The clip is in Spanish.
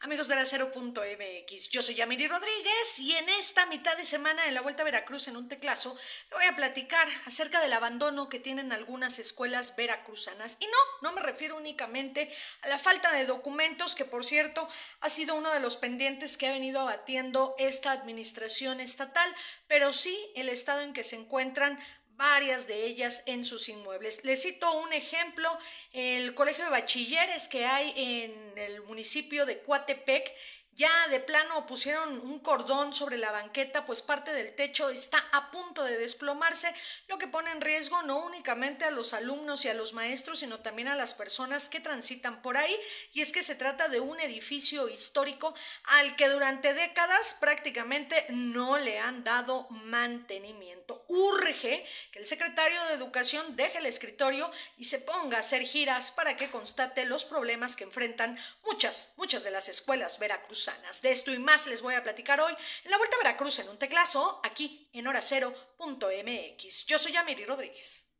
Amigos de la Cero.mx, yo soy Yamiri Rodríguez y en esta mitad de semana en la Vuelta a Veracruz en un teclazo le voy a platicar acerca del abandono que tienen algunas escuelas veracruzanas. Y no, no me refiero únicamente a la falta de documentos, que por cierto ha sido uno de los pendientes que ha venido abatiendo esta administración estatal, pero sí el estado en que se encuentran varias de ellas en sus inmuebles. Les cito un ejemplo, el colegio de bachilleres que hay en el municipio de Coatepec, ya de plano pusieron un cordón sobre la banqueta, pues parte del techo está a punto de desplomarse, lo que pone en riesgo no únicamente a los alumnos y a los maestros, sino también a las personas que transitan por ahí. Y es que se trata de un edificio histórico al que durante décadas prácticamente no le han dado mantenimiento. Urge que el secretario de Educación deje el escritorio y se ponga a hacer giras para que constate los problemas que enfrentan muchas, muchas de las escuelas Veracruz de esto y más les voy a platicar hoy en la Vuelta a Veracruz en un teclazo, aquí en horacero.mx. Yo soy Amiri Rodríguez.